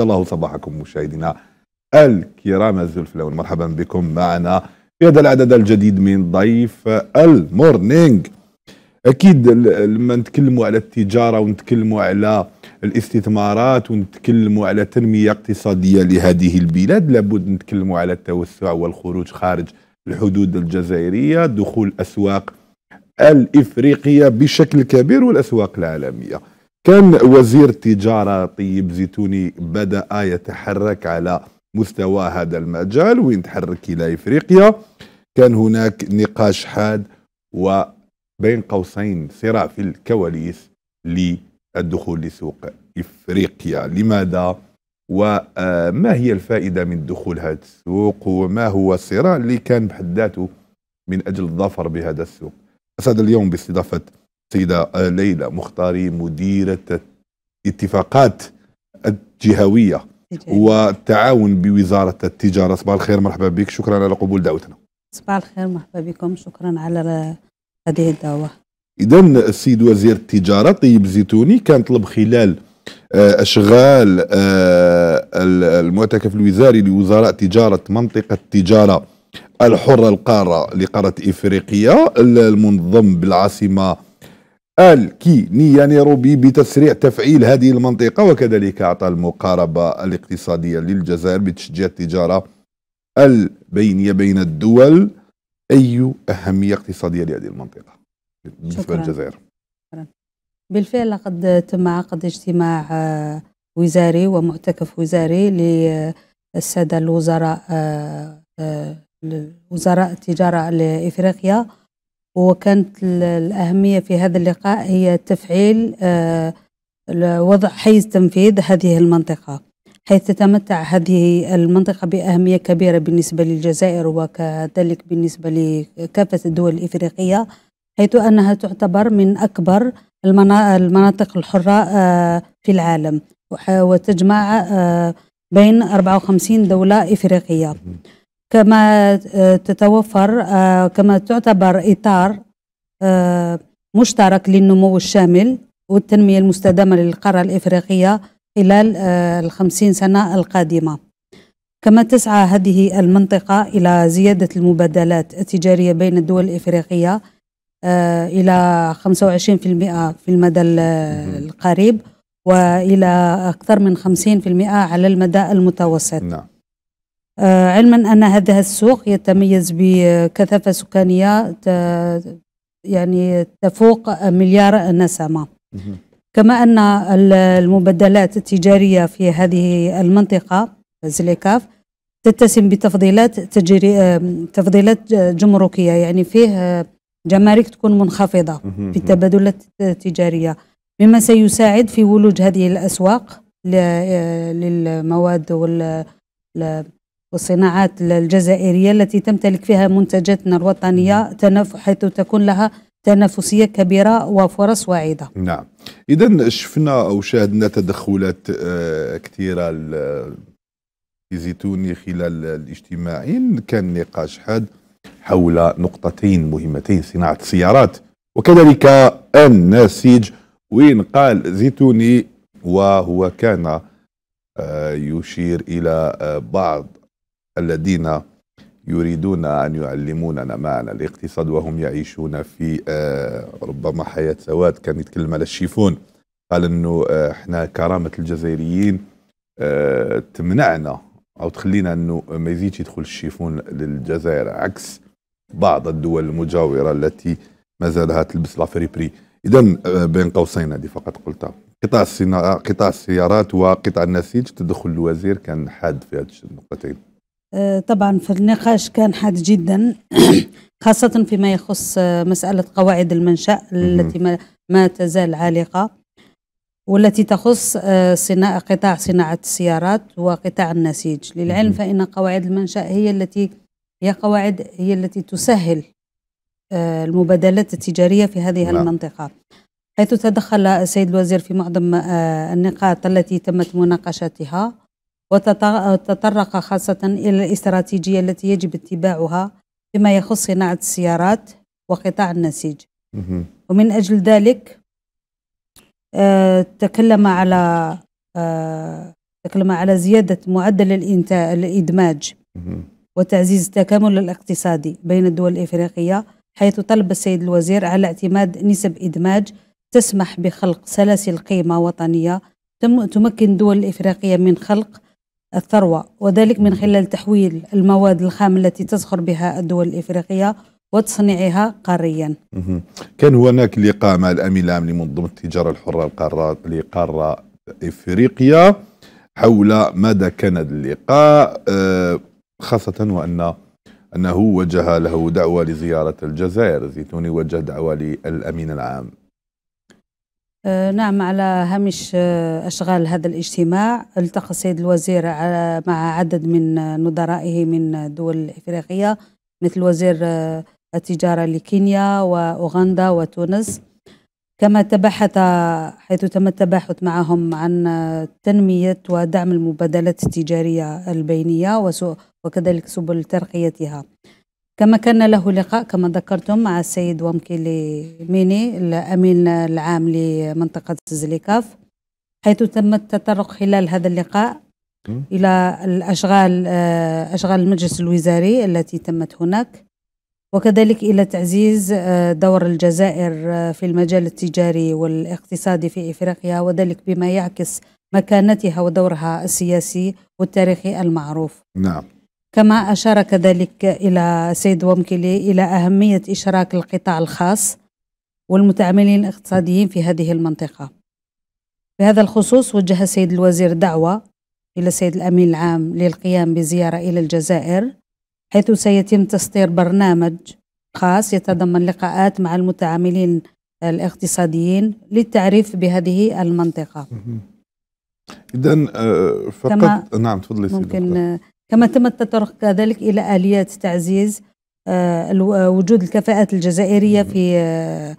الله صباحكم مشاهدينا الكرام الزلفلون مرحبا بكم معنا في هذا العدد الجديد من ضيف المورنينج اكيد لما نتكلموا على التجاره ونتكلموا على الاستثمارات ونتكلموا على تنميه اقتصاديه لهذه البلاد لابد نتكلموا على التوسع والخروج خارج الحدود الجزائريه دخول الاسواق الافريقيه بشكل كبير والاسواق العالميه كان وزير التجارة طيب زيتوني بدأ يتحرك على مستوى هذا المجال وين تحرك إلى إفريقيا كان هناك نقاش حاد وبين قوسين صراع في الكواليس للدخول لسوق إفريقيا لماذا؟ وما هي الفائدة من دخول هذا السوق وما هو الصراع اللي كان بحد ذاته من أجل الظفر بهذا السوق أسعد اليوم باستضافة السيدة ليلى مختاري مديرة اتفاقات الجهوية والتعاون بوزارة التجارة صباح الخير مرحبا بك شكرا على قبول دعوتنا صباح الخير مرحبا بكم شكرا على هذه الدعوة إذا السيد وزير التجارة طيب زيتوني كان طلب خلال آه، أشغال آه، المعتكف الوزاري لوزراء تجارة منطقة التجارة الحرة القارة لقارة إفريقيا المنظم بالعاصمة الكينيانيروبي بتسريع تفعيل هذه المنطقة وكذلك أعطى المقاربة الاقتصادية للجزائر بتشجيع التجارة البينية بين الدول أي أهمية اقتصادية لهذه المنطقة بالنسبة للجزائر بالفعل لقد تم عقد اجتماع آه، وزاري ومعتكف وزاري للسادة الوزراء آه، آه، وزراء التجارة لإفريقيا وكانت الأهمية في هذا اللقاء هي تفعيل آه، وضع حيز تنفيذ هذه المنطقة حيث تتمتع هذه المنطقة بأهمية كبيرة بالنسبة للجزائر وكذلك بالنسبة لكافة الدول الإفريقية حيث أنها تعتبر من أكبر المناطق الحرة آه، في العالم وتجمع آه، بين 54 دولة إفريقية كما آه، تتوفر آه، كما تعتبر إطار آه، مشترك للنمو الشامل والتنمية المستدامة للقارة الإفريقية خلال الخمسين سنة القادمة كما تسعى هذه المنطقة إلى زيادة المبادلات التجارية بين الدول الإفريقية إلى 25% في المدى القريب وإلى أكثر من 50% على المدى المتوسط نعم. آه، علما أن هذا السوق يتميز بكثافة سكانية يعني تفوق مليار نسمة كما أن المبادلات التجارية في هذه المنطقة زليكاف تتسم بتفضيلات تجري آه، تفضيلات جمركية يعني فيه جمارك تكون منخفضة في التبادلات التجارية مما سيساعد في ولوج هذه الأسواق آه، للمواد وال والصناعات الجزائرية التي تمتلك فيها منتجاتنا الوطنية حيث تكون لها تنافسية كبيرة وفرص واعدة نعم إذا شفنا أو شاهدنا تدخلات آه، كثيرة زيتوني خلال الاجتماعين كان نقاش حاد حول نقطتين مهمتين صناعة السيارات وكذلك النسيج وين قال زيتوني وهو كان آه، يشير إلى آه، بعض الذين يريدون أن يعلموننا معنى الاقتصاد وهم يعيشون في آه، ربما حياة سواد كان يتكلم على الشيفون قال أنه آه، إحنا كرامة الجزائريين آه، تمنعنا أو تخلينا أنه ما يزيدش يدخل الشيفون للجزائر عكس بعض الدول المجاورة التي ما زالها تلبس لافريبري إذا بين قوسين هذه فقط قلتها قطاع قطاع السيارات وقطاع النسيج تدخل الوزير كان حاد في هذه النقطتين آه، طبعا في النقاش كان حاد جدا خاصة فيما يخص آه، مسألة قواعد المنشأ التي ما, تزال عالقة والتي تخص آه، صناعة قطاع صناعة السيارات وقطاع النسيج للعلم فإن قواعد المنشأ هي التي هي قواعد هي التي تسهل المبادلات التجارية في هذه لا. نعم. المنطقة حيث تدخل السيد الوزير في معظم النقاط التي تمت مناقشتها وتطرق خاصة إلى الاستراتيجية التي يجب اتباعها فيما يخص صناعة السيارات وقطاع النسيج ومن أجل ذلك آه، تكلم على آه، تكلم على زيادة معدل الإدماج وتعزيز التكامل الاقتصادي بين الدول الإفريقية حيث طلب السيد الوزير على اعتماد نسب إدماج تسمح بخلق سلاسل قيمة وطنية تمكن الدول الإفريقية من خلق الثروة وذلك من خلال تحويل المواد الخام التي تزخر بها الدول الإفريقية وتصنيعها قاريا كان هناك لقاء مع الأمين العام لمنظمة التجارة الحرة القارات لقارة إفريقيا حول ماذا كان اللقاء آه، خاصة وأن أنه وجه له دعوة لزيارة الجزائر زيتوني وجه دعوة للأمين العام آه، نعم على هامش آه، أشغال هذا الاجتماع التقى السيد الوزير آه، مع عدد من نظرائه من الدول الإفريقية مثل وزير التجارة لكينيا وأوغندا وتونس كما تبحث حيث تم التباحث معهم عن تنمية ودعم المبادلات التجارية البينية وكذلك سبل ترقيتها كما كان له لقاء كما ذكرتم مع السيد ومكيلي ميني الأمين العام لمنطقة زليكاف حيث تم التطرق خلال هذا اللقاء إلى الأشغال آه، أشغال المجلس الوزاري التي تمت هناك وكذلك إلى تعزيز آه، دور الجزائر آه، في المجال التجاري والاقتصادي في إفريقيا وذلك بما يعكس مكانتها ودورها السياسي والتاريخي المعروف نعم كما أشار كذلك إلى سيد ومكلي إلى أهمية إشراك القطاع الخاص والمتعاملين الاقتصاديين في هذه المنطقة بهذا الخصوص وجه السيد الوزير دعوة إلى السيد الأمين العام للقيام بزيارة إلى الجزائر حيث سيتم تسطير برنامج خاص يتضمن لقاءات مع المتعاملين الاقتصاديين للتعريف بهذه المنطقة إذا آه، فقط نعم تفضلي ممكن كما تم التطرق كذلك إلى آليات تعزيز آه، آه، وجود الكفاءات الجزائرية في آه،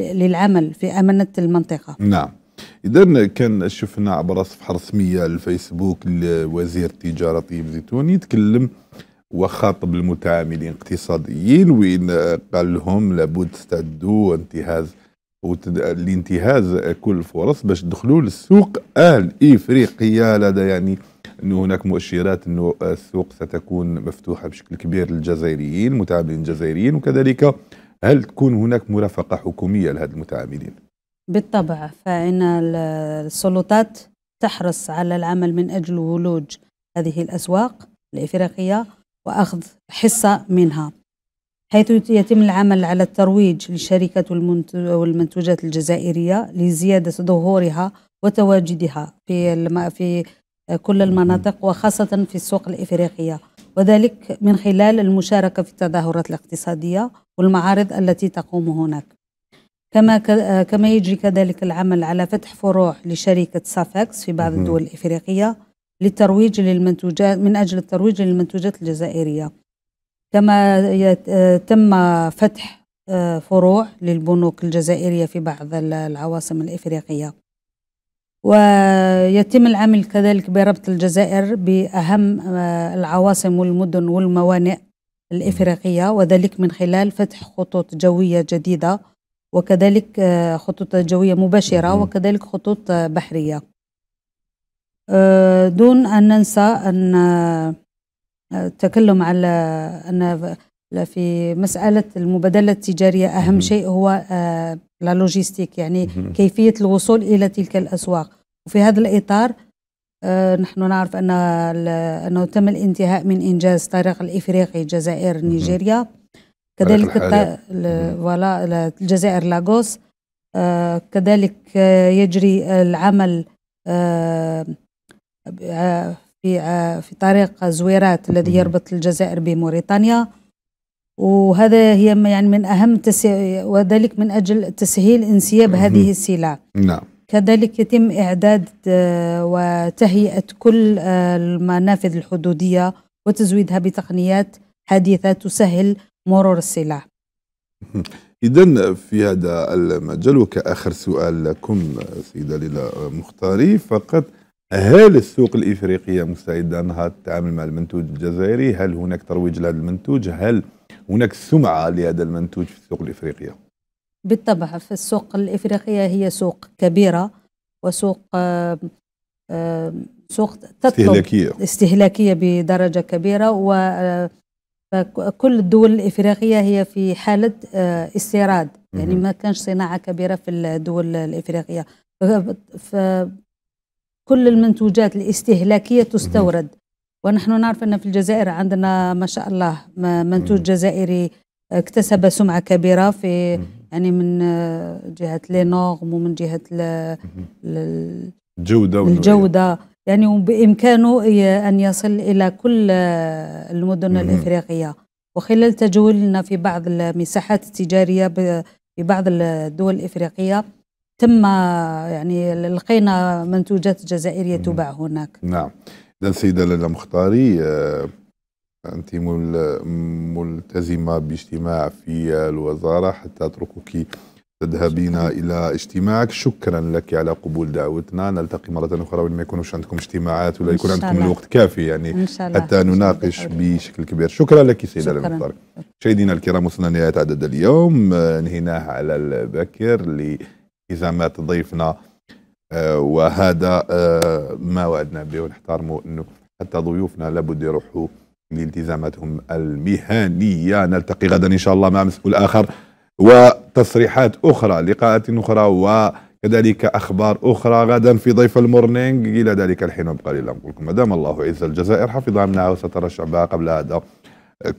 للعمل في أمانة المنطقة نعم إذا كان شفنا عبر صفحة رسمية الفيسبوك لوزير التجارة طيب زيتون يتكلم وخاطب المتعاملين الاقتصاديين وين قال لهم لابد تستعدوا انتهاز لانتهاز كل الفرص باش دخلوا للسوق الافريقيه لدى يعني انه هناك مؤشرات انه السوق ستكون مفتوحه بشكل كبير للجزائريين المتعاملين الجزائريين وكذلك هل تكون هناك مرافقه حكوميه لهذه المتعاملين؟ بالطبع فان السلطات تحرص على العمل من اجل ولوج هذه الاسواق الافريقيه واخذ حصه منها حيث يتم العمل على الترويج للشركات والمنتوجات الجزائرية لزيادة ظهورها وتواجدها في في كل المناطق وخاصة في السوق الإفريقية وذلك من خلال المشاركة في التظاهرات الاقتصادية والمعارض التي تقوم هناك كما كما يجري كذلك العمل على فتح فروع لشركة سافاكس في بعض الدول الإفريقية للترويج للمنتوجات من أجل الترويج للمنتوجات الجزائرية كما آه، تم فتح آه، فروع للبنوك الجزائرية في بعض العواصم الإفريقية ويتم العمل كذلك بربط الجزائر بأهم آه، العواصم والمدن والموانئ الإفريقية وذلك من خلال فتح خطوط جوية جديدة وكذلك خطوط جوية مباشرة وكذلك خطوط بحرية دون أن ننسى أن التكلم على أن في مسألة المبادلة التجارية أهم شيء هو آه، لا لوجيستيك يعني كيفية الوصول إلى تلك الأسواق وفي هذا الإطار آه، نحن نعرف أن أنه تم الانتهاء من إنجاز طريق الإفريقي جزائر نيجيريا كذلك فوالا الجزائر لاغوس آه، كذلك يجري العمل في آه، في طريق زويرات الذي يربط الجزائر بموريتانيا وهذا هي يعني من اهم وذلك من اجل تسهيل انسياب هذه السلع نعم كذلك يتم اعداد آه، وتهيئه كل آه، المنافذ الحدوديه وتزويدها بتقنيات حديثه تسهل مرور السلع اذا في هذا المجال وكاخر سؤال لكم سيده ليلى مختاري فقط هل السوق الإفريقية مستعدة أنها تتعامل مع المنتوج الجزائري هل هناك ترويج لهذا المنتوج هل هناك سمعة لهذا المنتوج في السوق الإفريقية بالطبع في السوق الإفريقية هي سوق كبيرة وسوق سوق تطلب استهلاكية استهلاكية بدرجة كبيرة و آه، كل الدول الإفريقية هي في حالة آه، استيراد يعني ما كانش صناعة كبيرة في الدول الإفريقية كل المنتوجات الاستهلاكية تستورد ونحن نعرف أن في الجزائر عندنا ما شاء الله منتوج جزائري اكتسب سمعة كبيرة في يعني من جهة لي ومن جهة الجودة الجودة يعني بإمكانه أن يصل إلى كل المدن الإفريقية وخلال تجولنا في بعض المساحات التجارية في بعض الدول الإفريقية تم يعني لقينا منتوجات جزائريه تباع هناك نعم اذا سيده لاله مختاري آه، انت ملتزمه باجتماع في الوزاره حتى اتركك تذهبين الى اجتماعك شكرا لك على قبول دعوتنا نلتقي مره اخرى وإن ما يكونوش عندكم اجتماعات ولا يكون عندكم الوقت كافي يعني إن شاء الله. حتى نناقش بشكل كبير شكرا لك سيده مختاري شاهدينا الكرام وصلنا نهايه عدد اليوم انهيناه آه، على الباكر التزامات ضيفنا آه، وهذا آه، ما وعدنا به ونحترمه انه حتى ضيوفنا لابد يروحوا لالتزاماتهم المهنيه نلتقي غدا ان شاء الله مع مسؤول اخر وتصريحات اخرى لقاءات اخرى وكذلك اخبار اخرى غدا في ضيف المورنينج الى ذلك الحين قليلا نقول لكم ما دام الله عز الجزائر حفظها منها وسترى الشعب قبل هذا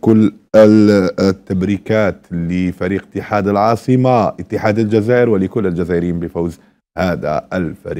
كل التبريكات لفريق اتحاد العاصمة اتحاد الجزائر ولكل الجزائريين بفوز هذا الفريق